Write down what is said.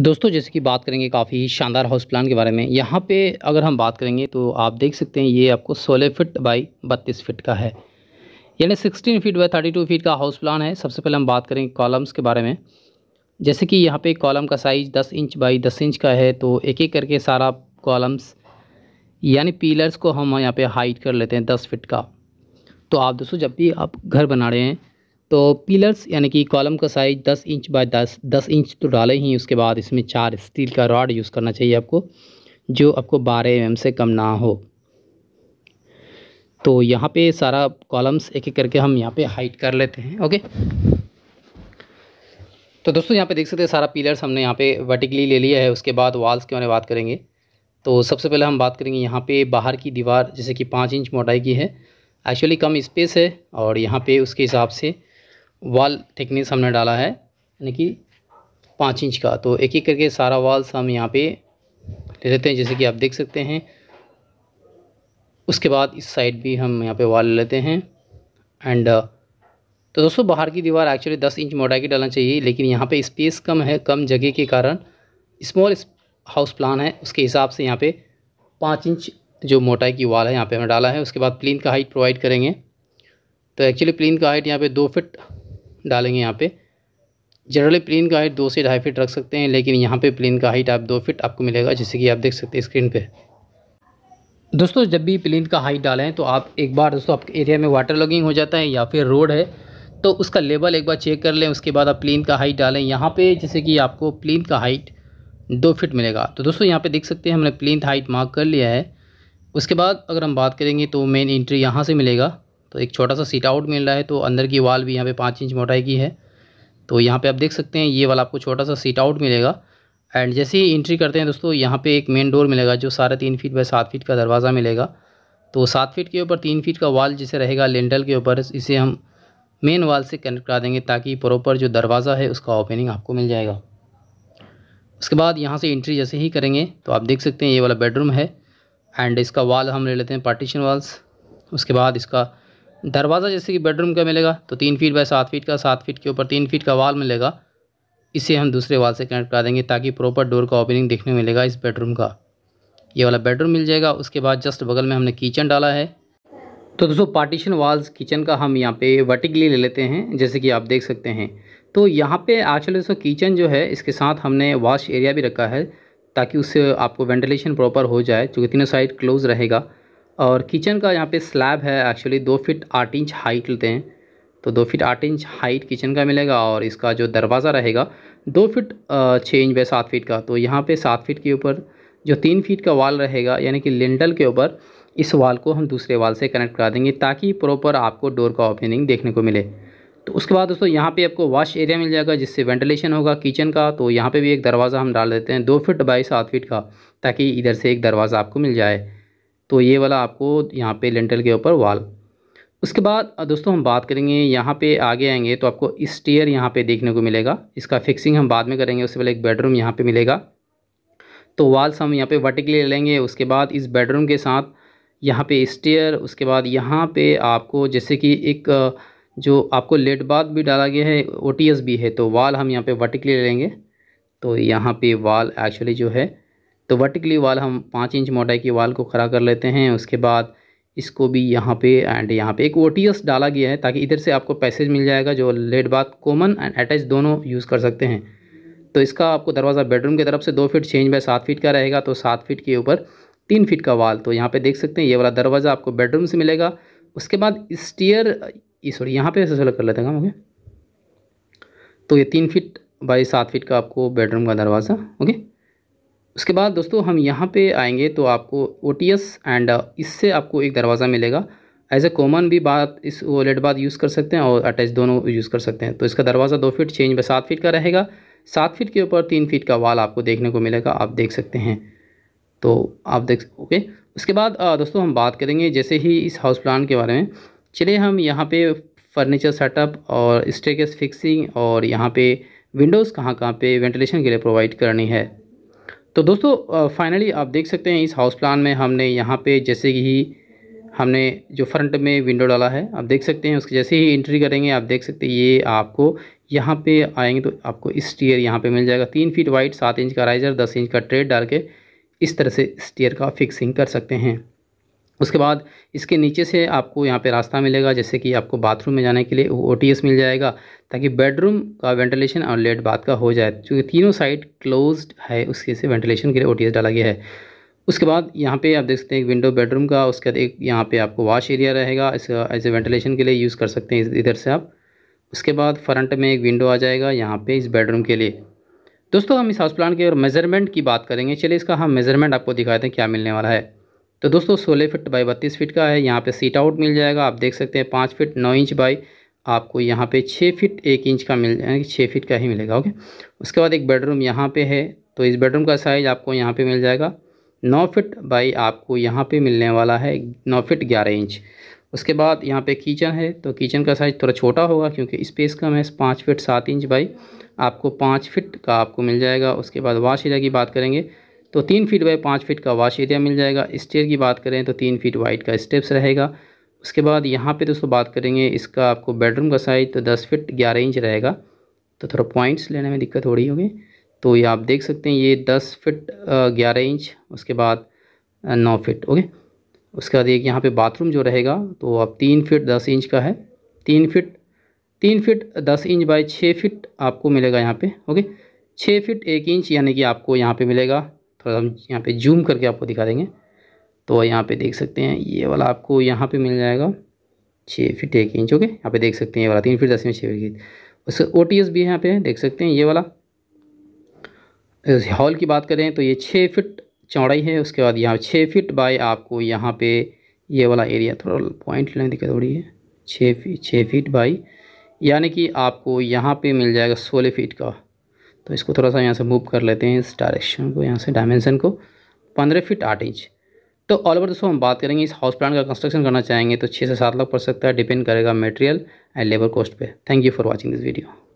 दोस्तों जैसे कि बात करेंगे काफ़ी शानदार हाउस प्लान के बारे में यहाँ पे अगर हम बात करेंगे तो आप देख सकते हैं ये आपको 16 फिट बाई 32 फिट का है यानी 16 फीट बाई 32 फीट का हाउस प्लान है सबसे पहले हम बात करेंगे कॉलम्स के बारे में जैसे कि यहाँ पे कॉलम का साइज़ 10 इंच बाई 10 इंच का है तो एक एक करके सारा कॉलम्स यानी पीलर्स को हम यहाँ पर हाइट कर लेते हैं दस फिट का तो आप दोस्तों जब भी आप घर बना रहे हैं तो पिलर्स यानी कि कॉलम का साइज दस इंच बाय दस दस इंच तो डाले ही उसके बाद इसमें चार स्टील का रॉड यूज़ करना चाहिए आपको जो आपको बारह एम से कम ना हो तो यहाँ पे सारा कॉलम्स एक एक करके हम यहाँ पे हाइट कर लेते हैं ओके तो दोस्तों यहाँ पे देख सकते हैं सारा पिलर्स हमने यहाँ पे वर्टिकली ले लिया है उसके बाद वॉल्स के बारे बात करेंगे तो सबसे पहले हम बात करेंगे यहाँ पे बाहर की दीवार जैसे कि पाँच इंच मोटाई की है एक्चुअली कम स्पेस है और यहाँ पे उसके हिसाब से वाल थिकनेस हमने डाला है यानी कि पाँच इंच का तो एक एक करके सारा वाल्स हम यहाँ पे ले लेते हैं जैसे कि आप देख सकते हैं उसके बाद इस साइड भी हम यहाँ पे वाल ले लेते हैं एंड uh, तो दोस्तों बाहर की दीवार एक्चुअली दस इंच मोटाई की डालना चाहिए लेकिन यहाँ पे स्पेस कम है कम जगह के कारण स्मॉल हाउस प्लान है उसके हिसाब से यहाँ पर पाँच इंच जो मोटाई की वाल है यहाँ पर हमें डाला है उसके बाद प्लिन का हाइट प्रोवाइड करेंगे तो एक्चुअली प्लिन का हाइट यहाँ पर दो फिट डालेंगे यहाँ पे जनरली प्लेन का हाइट दो से ढाई फीट रख सकते हैं लेकिन यहाँ पे प्लेन का हाइट आप दो फीट आपको मिलेगा जैसे कि आप देख सकते हैं स्क्रीन पे दोस्तों जब भी प्लेन का हाइट डालें तो आप एक बार दोस्तों आपके एरिया में वाटर लॉगिंग हो जाता है या फिर रोड है तो उसका लेवल एक बार चेक कर लें उसके बाद आप प्लेन का हाइट डालें यहाँ पर जैसे कि आपको प्लेन का हाइट दो फिट मिलेगा तो दोस्तों यहाँ पर देख सकते हैं हमने प्लेन हाइट मार्क कर लिया है उसके बाद अगर हम बात करेंगे तो मेन एंट्री यहाँ से मिलेगा तो एक छोटा सा सीट आउट मिल रहा है तो अंदर की वाल भी यहाँ पे पाँच इंच मोटाई की है तो यहाँ पे आप देख सकते हैं ये वाला आपको छोटा सा सीट आउट मिलेगा एंड जैसे ही इंट्री करते हैं दोस्तों यहाँ पे एक मेन डोर मिलेगा जो साढ़े तीन फीट बाई सात फीट का दरवाज़ा मिलेगा तो सात फीट के ऊपर तीन फीट का वाल जिसे रहेगा लेंडल के ऊपर इसे हम मेन वाल से कनेक्ट करा देंगे ताकि प्रॉपर जो दरवाज़ा है उसका ओपनिंग आपको मिल जाएगा उसके बाद यहाँ से एंट्री जैसे ही करेंगे तो आप देख सकते हैं ये वाला बेडरूम है एंड इसका वाल हम ले लेते हैं पार्टीशन वाल्स उसके बाद इसका दरवाज़ा जैसे कि बेडरूम का मिलेगा तो तीन फीट बाय सात फीट का सात फीट के ऊपर तीन फीट का वाल मिलेगा इसे हम दूसरे वाल से कनेक्ट करा देंगे ताकि प्रॉपर डोर का ओपनिंग देखने मिलेगा इस बेडरूम का ये वाला बेडरूम मिल जाएगा उसके बाद जस्ट बगल में हमने किचन डाला है तो दोस्तों पार्टीशन वाल्स किचन का हम यहाँ पे वर्टिकली ले लेते हैं जैसे कि आप देख सकते हैं तो यहाँ पे आजकल दोस्तों किचन जो है इसके साथ हमने वॉश एरिया भी रखा है ताकि उससे आपको वेंटिलेशन प्रॉपर हो जाए चूँकि तीनों साइड क्लोज रहेगा और किचन का यहाँ पे स्लैब है एक्चुअली दो फिट आठ इंच हाइट लेते हैं तो दो फिट आठ इंच हाइट किचन का मिलेगा और इसका जो दरवाज़ा रहेगा दो फिट छः इंच बाय सात फीट का तो यहाँ पे सात फीट के ऊपर जो तीन फीट का वाल रहेगा यानी कि लिंडल के ऊपर इस वाल को हम दूसरे वाल से कनेक्ट करा देंगे ताकि प्रॉपर आपको डोर का ओपनिंग देखने को मिले तो उसके बाद दोस्तों यहाँ पे आपको वॉश एरिया मिल जाएगा जिससे वेंटिलेशन होगा किचन का तो यहाँ पे भी एक दरवाज़ा हम डाल देते हैं दो फिट बाई सात फिट का ताकि इधर से एक दरवाज़ा आपको मिल जाए तो ये वाला आपको यहाँ पे लेंटल के ऊपर वाल उसके बाद दोस्तों हम बात करेंगे यहाँ पे आगे आएंगे तो आपको स्टेयर यहाँ पे देखने को मिलेगा इसका फिक्सिंग हम बाद में करेंगे उससे पहले एक बेडरूम यहाँ पे मिलेगा तो वाल्स हम यहाँ पे वर्टिकली ले लेंगे उसके बाद इस बेडरूम के साथ यहाँ पे स्टेयर उसके बाद यहाँ पे आपको जैसे कि एक जो आपको लेट बाथ भी डाला गया है ओ भी है तो वाल हम यहाँ पर वर्टिकली ले लेंगे तो यहाँ पर वाल एक्चुअली जो है तो वर्टिकली वाल हम पाँच इंच मोटाई की वाल को खड़ा कर लेते हैं उसके बाद इसको भी यहाँ पे एंड यहाँ पे एक ओ डाला गया है ताकि इधर से आपको पैसेज मिल जाएगा जो lat bath common and attach दोनों यूज़ कर सकते हैं तो इसका आपको दरवाज़ा बेडरूम की तरफ से दो फीट चेंज बाय सात फीट का रहेगा तो सात फीट के ऊपर तीन फीट का वाल तो यहाँ पे देख सकते हैं ये वाला दरवाज़ा आपको बेडरूम से मिलेगा उसके बाद स्टीयर सॉरी यहाँ पर सेलेक्ट कर लेते हैं ओके तो ये तीन फिट बाई सात फिट का आपको बेडरूम का दरवाज़ा ओके उसके बाद दोस्तों हम यहाँ पे आएंगे तो आपको ओ एंड uh, इससे आपको एक दरवाज़ा मिलेगा एज ए कॉमन भी बात इस वॉलेट बाद यूज़ कर सकते हैं और अटैच दोनों यूज़ कर सकते हैं तो इसका दरवाज़ा दो फीट चेंज में सात फीट का रहेगा सात फीट के ऊपर तीन फीट का वाल आपको देखने को मिलेगा आप देख सकते हैं तो आप देख ओके उसके बाद uh, दोस्तों हम बात करेंगे जैसे ही इस हाउस प्लान के बारे में चलिए हम यहाँ पे फर्नीचर सेटअप और स्टेकस फिक्सिंग और यहाँ पे विंडोज़ कहाँ कहाँ पे वेंटिलेशन के लिए प्रोवाइड करनी है तो दोस्तों फाइनली आप देख सकते हैं इस हाउस प्लान में हमने यहाँ पे जैसे ही हमने जो फ्रंट में विंडो डाला है आप देख सकते हैं उसके जैसे ही एंट्री करेंगे आप देख सकते हैं ये आपको यहाँ पे आएंगे तो आपको स्टीयर यहाँ पे मिल जाएगा तीन फीट वाइड सात इंच का राइजर दस इंच का ट्रेड डाल के इस तरह से स्टीयर का फिक्सिंग कर सकते हैं उसके बाद इसके नीचे से आपको यहाँ पे रास्ता मिलेगा जैसे कि आपको बाथरूम में जाने के लिए ओ मिल जाएगा ताकि बेडरूम का वेंटिलेशन और लेट बाथ का हो जाए क्योंकि तीनों साइड क्लोज्ड है उसके से वेंटिलेशन के लिए ओ डाला गया है उसके बाद यहाँ पे आप देख सकते हैं एक विंडो बेडरूम का उसके बाद एक यहाँ पर आपको वाश एरिया रहेगा इसका एज ए वेंटिलेशन के लिए यूज़ कर सकते हैं इधर से आप उसके बाद फ्रंट में एक विंडो आ जाएगा यहाँ पर इस बेडरूम के लिए दोस्तों हम इस हाउस प्लान के और मेज़रमेंट की बात करेंगे चलिए इसका हम मेज़रमेंट आपको दिखाते हैं क्या मिलने वाला है तो दोस्तों सोलह फिट बाई बत्तीस फिट का है यहाँ पे सीट आउट मिल जाएगा आप देख सकते हैं पाँच फिट नौ इंच बाई आपको यहाँ पे छः फिट एक इंच का मिल जाएगा छः फिट का ही मिलेगा ओके उसके बाद एक बेडरूम यहाँ पे है तो इस बेडरूम का साइज़ आपको यहाँ पे मिल जाएगा नौ फिट बाई आपको यहाँ पे मिलने वाला है नौ फिट ग्यारह इंच उसके बाद यहाँ पे किचन है तो किचन का साइज़ थोड़ा छोटा होगा क्योंकि स्पेस कम है पाँच फिट सात इंच बाई आपको पाँच फिट का आपको मिल जाएगा उसके बाद वाश एरिया की बात करेंगे तो तीन फीट बाई पाँच फीट का वाश एरिया मिल जाएगा स्टेयर की बात करें तो तीन फीट वाइड का स्टेप्स रहेगा उसके बाद यहाँ पे दोस्तों बात करेंगे इसका आपको बेडरूम का साइज़ तो दस फीट ग्यारह इंच रहेगा तो थोड़ा पॉइंट्स लेने में दिक्कत हो रही होगी तो ये आप देख सकते हैं ये दस फिट ग्यारह इंच उसके बाद नौ फिट ओके उसके बाद एक यहाँ पर बाथरूम जो रहेगा तो आप तीन फिट दस इंच का है तीन फिट तीन फिट दस इंच बाय छः फिट आपको मिलेगा यहाँ पे ओके छः फिट एक इंच यानी कि आपको यहाँ पे मिलेगा और हम यहाँ पे जूम करके आपको दिखा देंगे तो यहाँ पे देख सकते हैं ये वाला आपको यहाँ पे मिल जाएगा छः फीट एक इंच ओके यहाँ पे देख सकते हैं ये वाला तीन फीट दस इंच छः फीट उसके ओ टी एस भी यहाँ पे देख सकते हैं ये वाला हॉल की बात करें तो ये छः फिट चौड़ाई है उसके बाद यहाँ छः फिट बाय आपको यहाँ पर ये वाला एरिया थोड़ा पॉइंट लेने दिक्कत हो रही है छः फीट छः फीट बाई यानी कि आपको यहाँ पे मिल जाएगा सोलह फीट का तो इसको थोड़ा सा यहाँ से मूव कर लेते हैं इस डायरेक्शन को यहाँ से डायमेंसन को पंद्रह फीट आठ इंच तो ऑल ओवर दोस्तों हम बात करेंगे इस हाउस प्लान का कंस्ट्रक्शन करना चाहेंगे तो छः से सात लाख पड़ सकता है डिपेंड करेगा मटेरियल एंड लेबर कॉस्ट पे thank you for watching this video